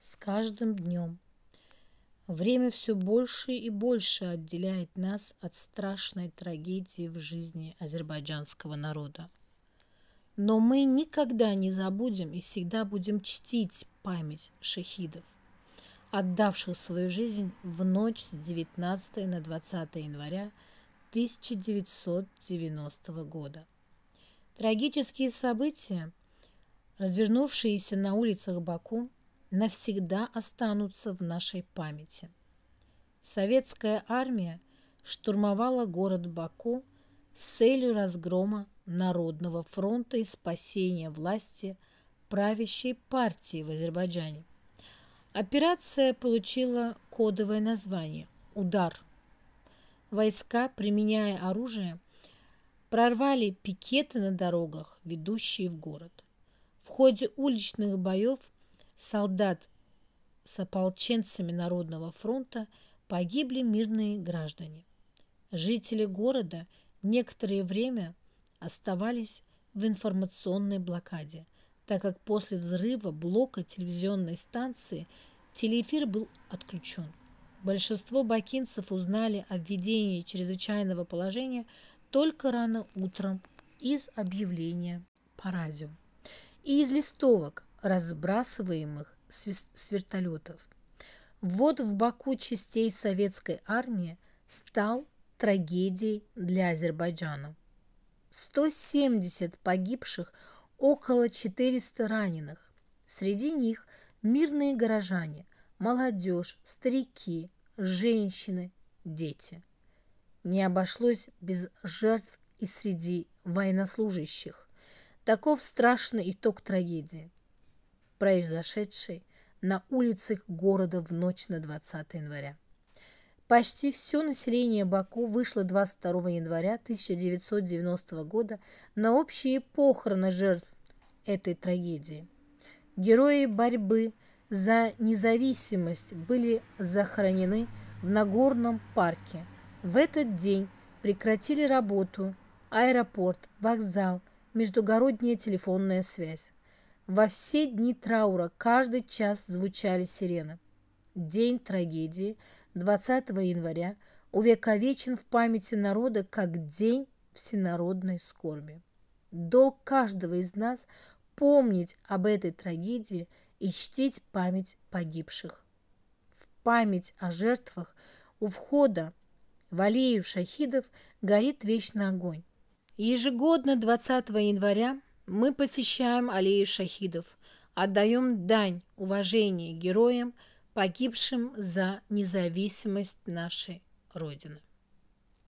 с каждым днем. Время все больше и больше отделяет нас от страшной трагедии в жизни азербайджанского народа. Но мы никогда не забудем и всегда будем чтить память шахидов, отдавших свою жизнь в ночь с 19 на 20 января 1990 года. Трагические события, развернувшиеся на улицах Баку, навсегда останутся в нашей памяти. Советская армия штурмовала город Баку с целью разгрома Народного фронта и спасения власти правящей партии в Азербайджане. Операция получила кодовое название «Удар». Войска, применяя оружие, прорвали пикеты на дорогах, ведущие в город. В ходе уличных боев солдат с ополченцами Народного фронта погибли мирные граждане. Жители города некоторое время оставались в информационной блокаде, так как после взрыва блока телевизионной станции телеэфир был отключен. Большинство бакинцев узнали о введении чрезвычайного положения только рано утром из объявления по радио и из листовок, разбрасываемых с вертолетов. Ввод в Баку частей советской армии стал трагедией для Азербайджана. 170 погибших, около 400 раненых. Среди них мирные горожане, молодежь, старики, женщины, дети. Не обошлось без жертв и среди военнослужащих. Таков страшный итог трагедии произошедшей на улицах города в ночь на 20 января. Почти все население Баку вышло 22 января 1990 года на общие похороны жертв этой трагедии. Герои борьбы за независимость были захоронены в Нагорном парке. В этот день прекратили работу аэропорт, вокзал, междугородняя телефонная связь. Во все дни траура каждый час звучали сирены. День трагедии 20 января увековечен в памяти народа как день всенародной скорби. Долг каждого из нас помнить об этой трагедии и чтить память погибших. В память о жертвах у входа в аллею шахидов горит вечный огонь. Ежегодно 20 января мы посещаем аллеи шахидов, отдаем дань уважения героям, погибшим за независимость нашей Родины.